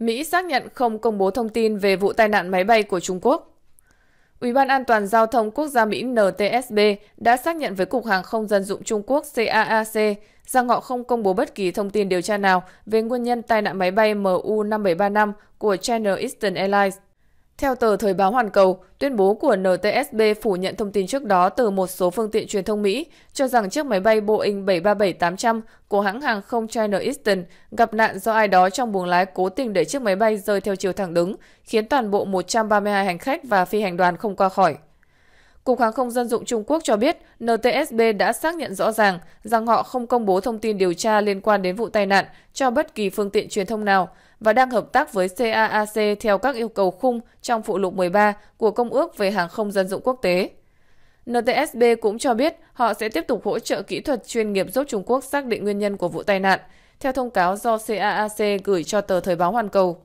Mỹ xác nhận không công bố thông tin về vụ tai nạn máy bay của Trung Quốc. Ủy ban An toàn Giao thông Quốc gia Mỹ NTSB đã xác nhận với Cục Hàng không Dân dụng Trung Quốc CAAC rằng họ không công bố bất kỳ thông tin điều tra nào về nguyên nhân tai nạn máy bay MU-5735 của China Eastern Airlines. Theo tờ Thời báo Hoàn Cầu, tuyên bố của NTSB phủ nhận thông tin trước đó từ một số phương tiện truyền thông Mỹ cho rằng chiếc máy bay Boeing 737-800 của hãng hàng không China Eastern gặp nạn do ai đó trong buồng lái cố tình để chiếc máy bay rơi theo chiều thẳng đứng, khiến toàn bộ 132 hành khách và phi hành đoàn không qua khỏi. Cục Hàng không Dân dụng Trung Quốc cho biết NTSB đã xác nhận rõ ràng rằng họ không công bố thông tin điều tra liên quan đến vụ tai nạn cho bất kỳ phương tiện truyền thông nào và đang hợp tác với CAAC theo các yêu cầu khung trong phụ lục 13 của Công ước về Hàng không Dân dụng Quốc tế. NTSB cũng cho biết họ sẽ tiếp tục hỗ trợ kỹ thuật chuyên nghiệp giúp Trung Quốc xác định nguyên nhân của vụ tai nạn, theo thông cáo do CAAC gửi cho tờ Thời báo Hoàn Cầu.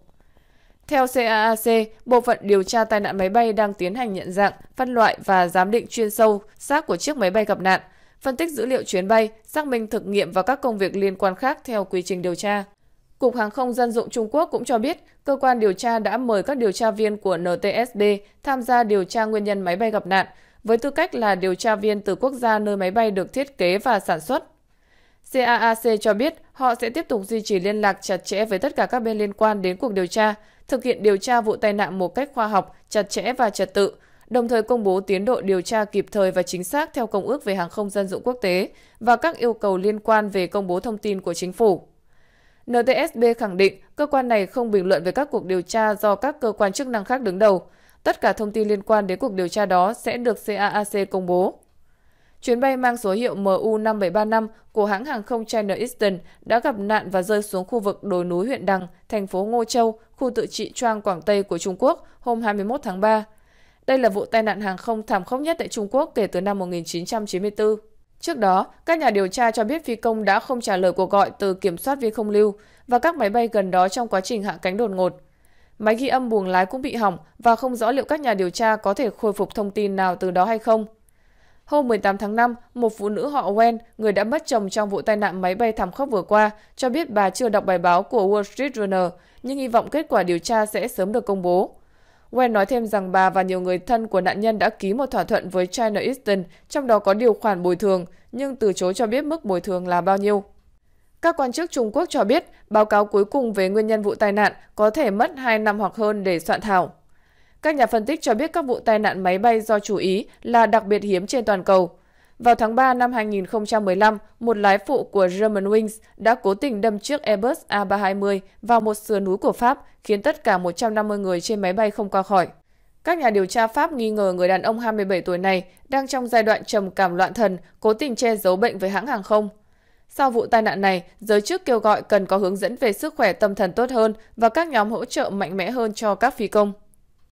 Theo CAAC, Bộ phận điều tra tai nạn máy bay đang tiến hành nhận dạng, phân loại và giám định chuyên sâu xác của chiếc máy bay gặp nạn, phân tích dữ liệu chuyến bay, xác minh thực nghiệm và các công việc liên quan khác theo quy trình điều tra. Cục Hàng không Dân dụng Trung Quốc cũng cho biết, cơ quan điều tra đã mời các điều tra viên của NTSB tham gia điều tra nguyên nhân máy bay gặp nạn, với tư cách là điều tra viên từ quốc gia nơi máy bay được thiết kế và sản xuất. CAAC cho biết họ sẽ tiếp tục duy trì liên lạc chặt chẽ với tất cả các bên liên quan đến cuộc điều tra, thực hiện điều tra vụ tai nạn một cách khoa học, chặt chẽ và trật tự, đồng thời công bố tiến độ điều tra kịp thời và chính xác theo Công ước về hàng không dân dụng quốc tế và các yêu cầu liên quan về công bố thông tin của chính phủ. NTSB khẳng định cơ quan này không bình luận về các cuộc điều tra do các cơ quan chức năng khác đứng đầu. Tất cả thông tin liên quan đến cuộc điều tra đó sẽ được CAAC công bố. Chuyến bay mang số hiệu MU5735 của hãng hàng không China Eastern đã gặp nạn và rơi xuống khu vực đồi núi huyện Đằng, thành phố Ngô Châu, khu tự trị Choang Quảng Tây của Trung Quốc hôm 21 tháng 3. Đây là vụ tai nạn hàng không thảm khốc nhất tại Trung Quốc kể từ năm 1994. Trước đó, các nhà điều tra cho biết phi công đã không trả lời cuộc gọi từ kiểm soát viên không lưu và các máy bay gần đó trong quá trình hạ cánh đột ngột. Máy ghi âm buồng lái cũng bị hỏng và không rõ liệu các nhà điều tra có thể khôi phục thông tin nào từ đó hay không. Hôm 18 tháng 5, một phụ nữ họ Wen, người đã mất chồng trong vụ tai nạn máy bay thảm khốc vừa qua, cho biết bà chưa đọc bài báo của Wall Street Journal, nhưng hy vọng kết quả điều tra sẽ sớm được công bố. Wen nói thêm rằng bà và nhiều người thân của nạn nhân đã ký một thỏa thuận với China Eastern, trong đó có điều khoản bồi thường, nhưng từ chối cho biết mức bồi thường là bao nhiêu. Các quan chức Trung Quốc cho biết, báo cáo cuối cùng về nguyên nhân vụ tai nạn có thể mất 2 năm hoặc hơn để soạn thảo. Các nhà phân tích cho biết các vụ tai nạn máy bay do chú ý là đặc biệt hiếm trên toàn cầu. Vào tháng 3 năm 2015, một lái phụ của Germanwings đã cố tình đâm chiếc Airbus A320 vào một sườn núi của Pháp, khiến tất cả 150 người trên máy bay không qua khỏi. Các nhà điều tra Pháp nghi ngờ người đàn ông 27 tuổi này đang trong giai đoạn trầm cảm loạn thần, cố tình che giấu bệnh với hãng hàng không. Sau vụ tai nạn này, giới chức kêu gọi cần có hướng dẫn về sức khỏe tâm thần tốt hơn và các nhóm hỗ trợ mạnh mẽ hơn cho các phi công.